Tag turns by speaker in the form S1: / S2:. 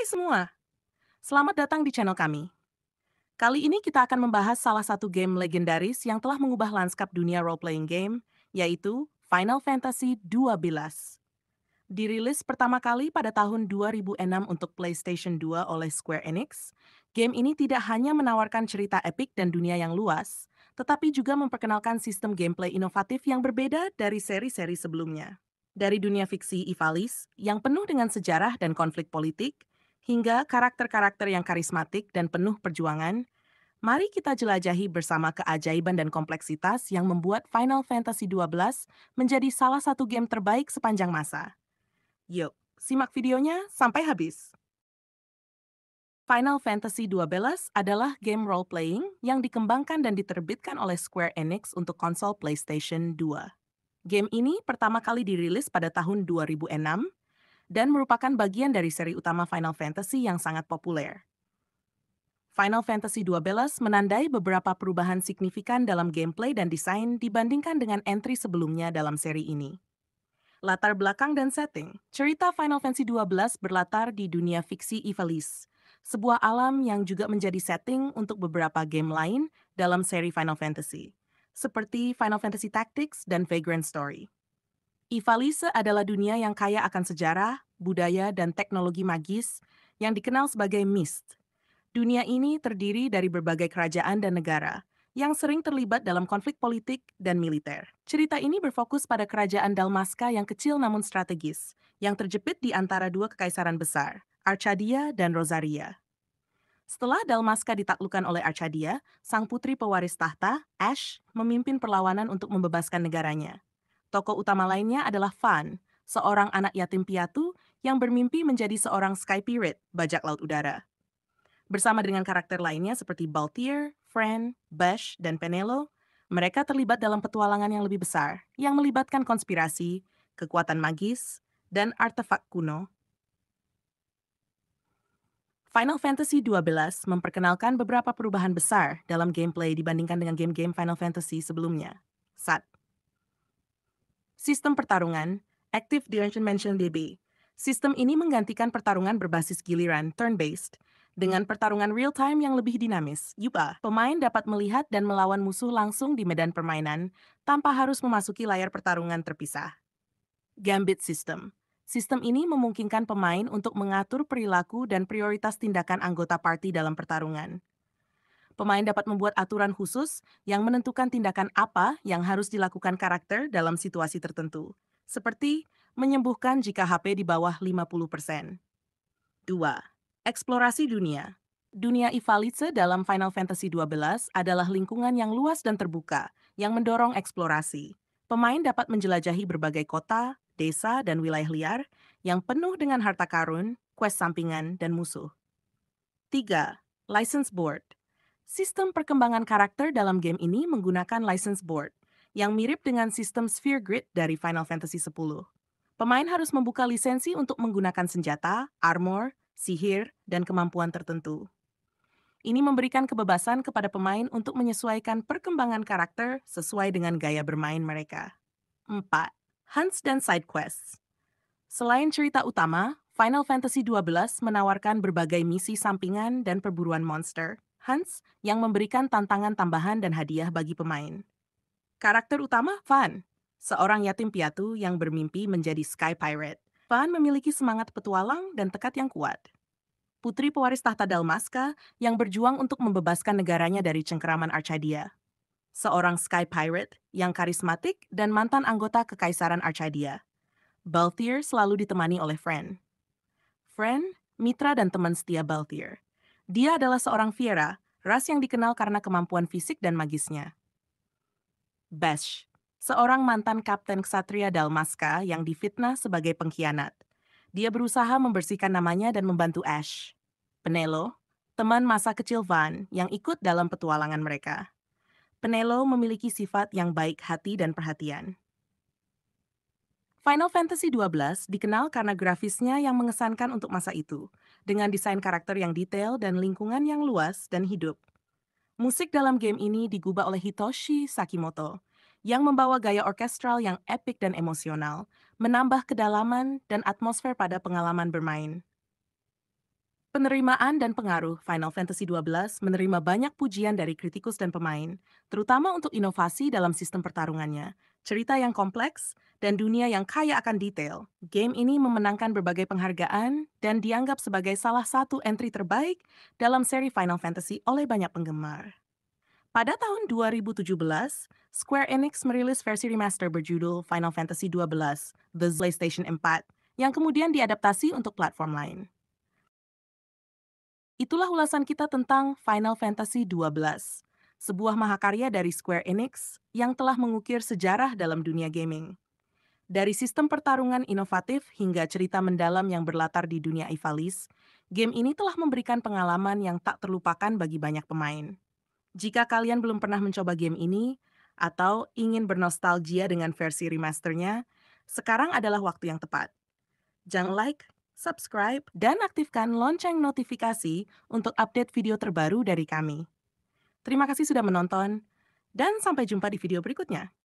S1: Hai semua, selamat datang di channel kami. Kali ini kita akan membahas salah satu game legendaris yang telah mengubah lanskap dunia role-playing game, yaitu Final Fantasy XII. Dirilis pertama kali pada tahun 2006 untuk PlayStation 2 oleh Square Enix, game ini tidak hanya menawarkan cerita epik dan dunia yang luas, tetapi juga memperkenalkan sistem gameplay inovatif yang berbeda dari seri-seri sebelumnya. Dari dunia fiksi Ivalis, yang penuh dengan sejarah dan konflik politik, hingga karakter-karakter yang karismatik dan penuh perjuangan, mari kita jelajahi bersama keajaiban dan kompleksitas yang membuat Final Fantasy XII menjadi salah satu game terbaik sepanjang masa. Yuk, simak videonya sampai habis. Final Fantasy XII adalah game role-playing yang dikembangkan dan diterbitkan oleh Square Enix untuk konsol PlayStation 2. Game ini pertama kali dirilis pada tahun 2006 dan merupakan bagian dari seri utama Final Fantasy yang sangat populer. Final Fantasy XII menandai beberapa perubahan signifikan dalam gameplay dan desain dibandingkan dengan entry sebelumnya dalam seri ini. Latar belakang dan setting, cerita Final Fantasy XII berlatar di dunia fiksi Ivalice, sebuah alam yang juga menjadi setting untuk beberapa game lain dalam seri Final Fantasy, seperti Final Fantasy Tactics dan Vagrant Story. Ivalise adalah dunia yang kaya akan sejarah, budaya, dan teknologi magis yang dikenal sebagai mist. Dunia ini terdiri dari berbagai kerajaan dan negara yang sering terlibat dalam konflik politik dan militer. Cerita ini berfokus pada kerajaan Dalmaska yang kecil namun strategis, yang terjepit di antara dua kekaisaran besar, Arcadia dan Rosaria. Setelah Dalmaska ditaklukkan oleh Arcadia, sang putri pewaris tahta, Ash, memimpin perlawanan untuk membebaskan negaranya. Tokoh utama lainnya adalah Fan, seorang anak yatim piatu yang bermimpi menjadi seorang sky pirate, bajak laut udara. Bersama dengan karakter lainnya seperti Baltier, Fran, Bash, dan Penelo, mereka terlibat dalam petualangan yang lebih besar, yang melibatkan konspirasi, kekuatan magis, dan artefak kuno Final Fantasy XII memperkenalkan beberapa perubahan besar dalam gameplay dibandingkan dengan game-game Final Fantasy sebelumnya. Saat Sistem pertarungan, Active Mansion DB. Sistem ini menggantikan pertarungan berbasis giliran turn-based dengan pertarungan real-time yang lebih dinamis, Yuba. Pemain dapat melihat dan melawan musuh langsung di medan permainan tanpa harus memasuki layar pertarungan terpisah. Gambit System Sistem ini memungkinkan pemain untuk mengatur perilaku dan prioritas tindakan anggota party dalam pertarungan. Pemain dapat membuat aturan khusus yang menentukan tindakan apa yang harus dilakukan karakter dalam situasi tertentu, seperti menyembuhkan jika HP di bawah 50%. 2. Eksplorasi dunia. Dunia Ivalice dalam Final Fantasy XII adalah lingkungan yang luas dan terbuka, yang mendorong eksplorasi. Pemain dapat menjelajahi berbagai kota, desa, dan wilayah liar yang penuh dengan harta karun, quest sampingan, dan musuh. 3. License Board Sistem perkembangan karakter dalam game ini menggunakan license board, yang mirip dengan sistem sphere grid dari Final Fantasy X. Pemain harus membuka lisensi untuk menggunakan senjata, armor, sihir, dan kemampuan tertentu. Ini memberikan kebebasan kepada pemain untuk menyesuaikan perkembangan karakter sesuai dengan gaya bermain mereka. 4. Hunts dan side quests. Selain cerita utama, Final Fantasy XII menawarkan berbagai misi sampingan dan perburuan monster Hans, yang memberikan tantangan tambahan dan hadiah bagi pemain. Karakter utama, Van, seorang yatim piatu yang bermimpi menjadi Sky Pirate. Van memiliki semangat petualang dan tekad yang kuat. Putri pewaris tahta Dalmaska yang berjuang untuk membebaskan negaranya dari cengkeraman Arcadia. Seorang Sky Pirate yang karismatik dan mantan anggota Kekaisaran Arcadia. Balthier selalu ditemani oleh Fran. Fran, mitra dan teman setia Balthier dia adalah seorang Fiera, ras yang dikenal karena kemampuan fisik dan magisnya. Bash, seorang mantan Kapten Ksatria Dalmaska yang difitnah sebagai pengkhianat. Dia berusaha membersihkan namanya dan membantu Ash. Penelo, teman masa kecil Van yang ikut dalam petualangan mereka. Penelo memiliki sifat yang baik hati dan perhatian. Final Fantasy XII dikenal karena grafisnya yang mengesankan untuk masa itu, dengan desain karakter yang detail dan lingkungan yang luas dan hidup. Musik dalam game ini digubah oleh Hitoshi Sakimoto, yang membawa gaya orkestral yang epik dan emosional, menambah kedalaman dan atmosfer pada pengalaman bermain. Penerimaan dan pengaruh Final Fantasy XII menerima banyak pujian dari kritikus dan pemain, terutama untuk inovasi dalam sistem pertarungannya, cerita yang kompleks, dan dunia yang kaya akan detail. Game ini memenangkan berbagai penghargaan dan dianggap sebagai salah satu entry terbaik dalam seri Final Fantasy oleh banyak penggemar. Pada tahun 2017, Square Enix merilis versi remaster berjudul Final Fantasy XII, The PlayStation 4, yang kemudian diadaptasi untuk platform lain. Itulah ulasan kita tentang Final Fantasy XII, sebuah mahakarya dari Square Enix yang telah mengukir sejarah dalam dunia gaming. Dari sistem pertarungan inovatif hingga cerita mendalam yang berlatar di dunia Ivalice, game ini telah memberikan pengalaman yang tak terlupakan bagi banyak pemain. Jika kalian belum pernah mencoba game ini, atau ingin bernostalgia dengan versi remasternya, sekarang adalah waktu yang tepat. Jangan like, subscribe, dan aktifkan lonceng notifikasi untuk update video terbaru dari kami. Terima kasih sudah menonton, dan sampai jumpa di video berikutnya.